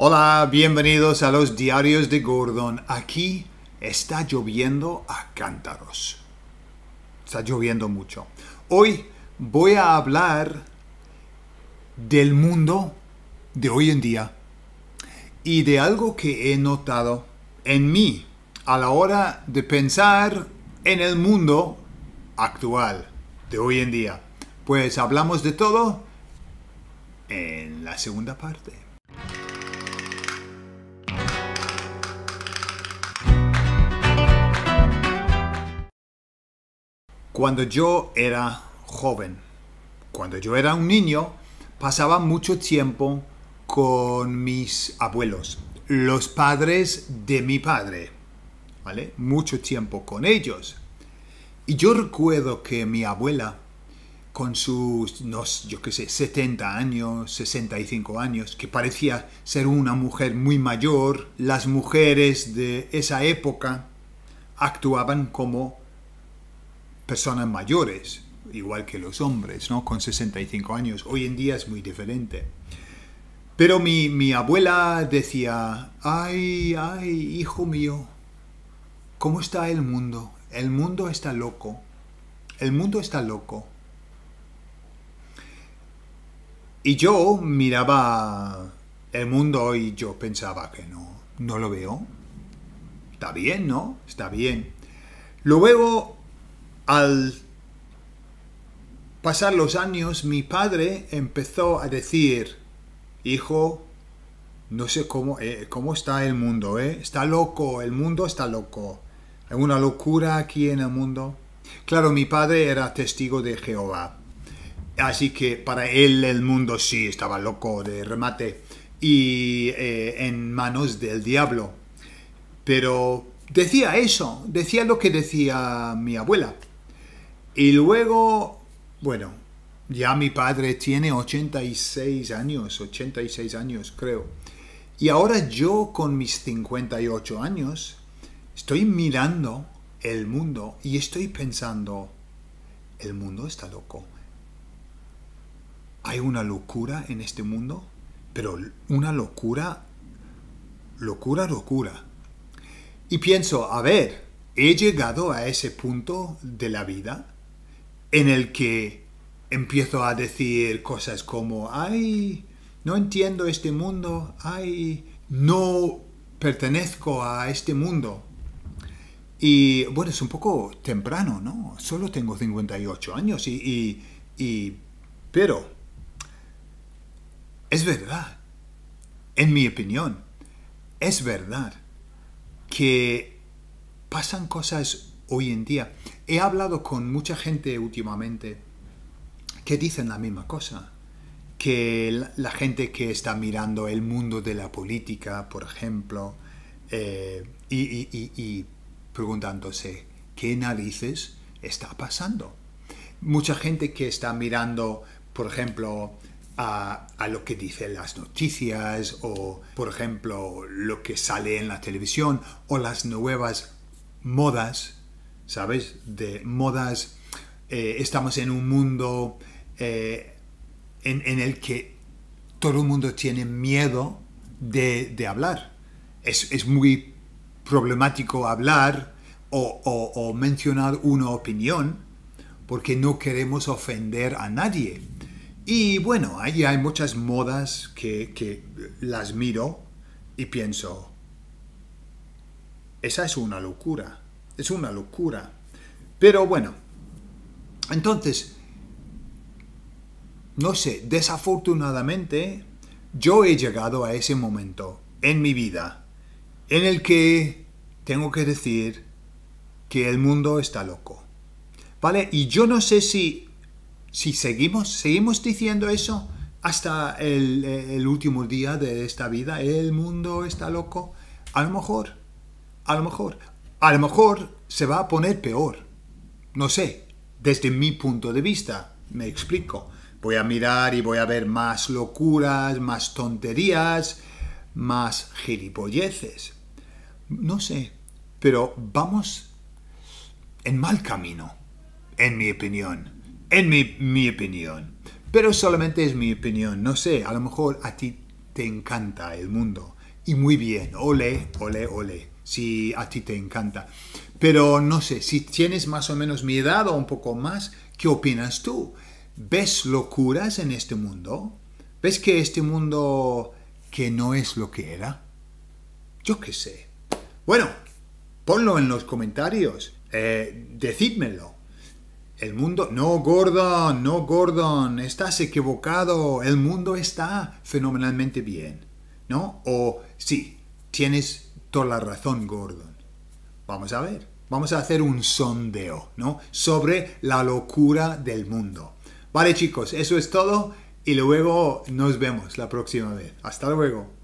Hola, bienvenidos a los diarios de Gordon. Aquí está lloviendo a cántaros. Está lloviendo mucho. Hoy voy a hablar del mundo de hoy en día y de algo que he notado en mí a la hora de pensar en el mundo actual de hoy en día. Pues hablamos de todo en la segunda parte. Cuando yo era joven, cuando yo era un niño, pasaba mucho tiempo con mis abuelos, los padres de mi padre, ¿vale? Mucho tiempo con ellos. Y yo recuerdo que mi abuela, con sus, no, yo qué sé, 70 años, 65 años, que parecía ser una mujer muy mayor, las mujeres de esa época actuaban como personas mayores, igual que los hombres, ¿no? Con 65 años. Hoy en día es muy diferente. Pero mi, abuela decía, ay, ay, hijo mío, ¿cómo está el mundo? El mundo está loco. El mundo está loco. Y yo miraba el mundo y yo pensaba que no, no lo veo. Está bien, ¿no? Está bien. Luego al pasar los años, mi padre empezó a decir, hijo, no sé cómo, eh, cómo está el mundo, eh. está loco, el mundo está loco, hay una locura aquí en el mundo. Claro, mi padre era testigo de Jehová, así que para él el mundo sí estaba loco de remate y eh, en manos del diablo. Pero decía eso, decía lo que decía mi abuela. Y luego, bueno, ya mi padre tiene 86 años, 86 años creo. Y ahora yo con mis 58 años estoy mirando el mundo y estoy pensando, el mundo está loco. Hay una locura en este mundo, pero una locura, locura, locura. Y pienso, a ver, he llegado a ese punto de la vida en el que empiezo a decir cosas como, ay, no entiendo este mundo, ay, no pertenezco a este mundo. Y bueno, es un poco temprano, ¿no? Solo tengo 58 años y... y, y pero... Es verdad, en mi opinión, es verdad que pasan cosas hoy en día. He hablado con mucha gente últimamente que dicen la misma cosa, que la gente que está mirando el mundo de la política, por ejemplo, eh, y, preguntándose, ¿qué narices está pasando? Mucha gente que está mirando, por ejemplo, a, lo que dicen las noticias o, por ejemplo, lo que sale en la televisión o las nuevas modas ¿sabes? De modas. Eh, estamos en un mundo eh, en, el que todo el mundo tiene miedo de, hablar. Es, muy problemático hablar o, mencionar una opinión porque no queremos ofender a nadie. Y bueno, ahí hay muchas modas que, las miro y pienso, esa es una locura. Es una locura. Pero bueno, entonces, no sé, desafortunadamente, yo he llegado a ese momento en mi vida en el que tengo que decir que el mundo está loco. ¿Vale? Y yo no sé si, si seguimos, seguimos diciendo eso hasta el, el último día de esta vida. El mundo está loco. A lo mejor, a lo mejor. A lo mejor se va a poner peor. No sé, desde mi punto de vista, me explico. Voy a mirar y voy a ver más locuras, más tonterías, más gilipolleces. No sé, pero vamos en mal camino, en mi opinión. En mi, mi opinión. Pero solamente es mi opinión. No sé, a lo mejor a ti te encanta el mundo. Y muy bien, ole, ole, ole si a ti te encanta. Pero no sé, si tienes más o menos mi edad o un poco más, ¿qué opinas tú? ¿Ves locuras en este mundo? ¿Ves que este mundo que no es lo que era? Yo qué sé. Bueno, ponlo en los comentarios. Eh, decídmelo. El mundo... No, Gordon, no, Gordon, estás equivocado. El mundo está fenomenalmente bien. ¿No? O sí, tienes toda la razón, Gordon. Vamos a ver, vamos a hacer un sondeo, ¿no? Sobre la locura del mundo. Vale chicos, eso es todo y luego nos vemos la próxima vez. Hasta luego.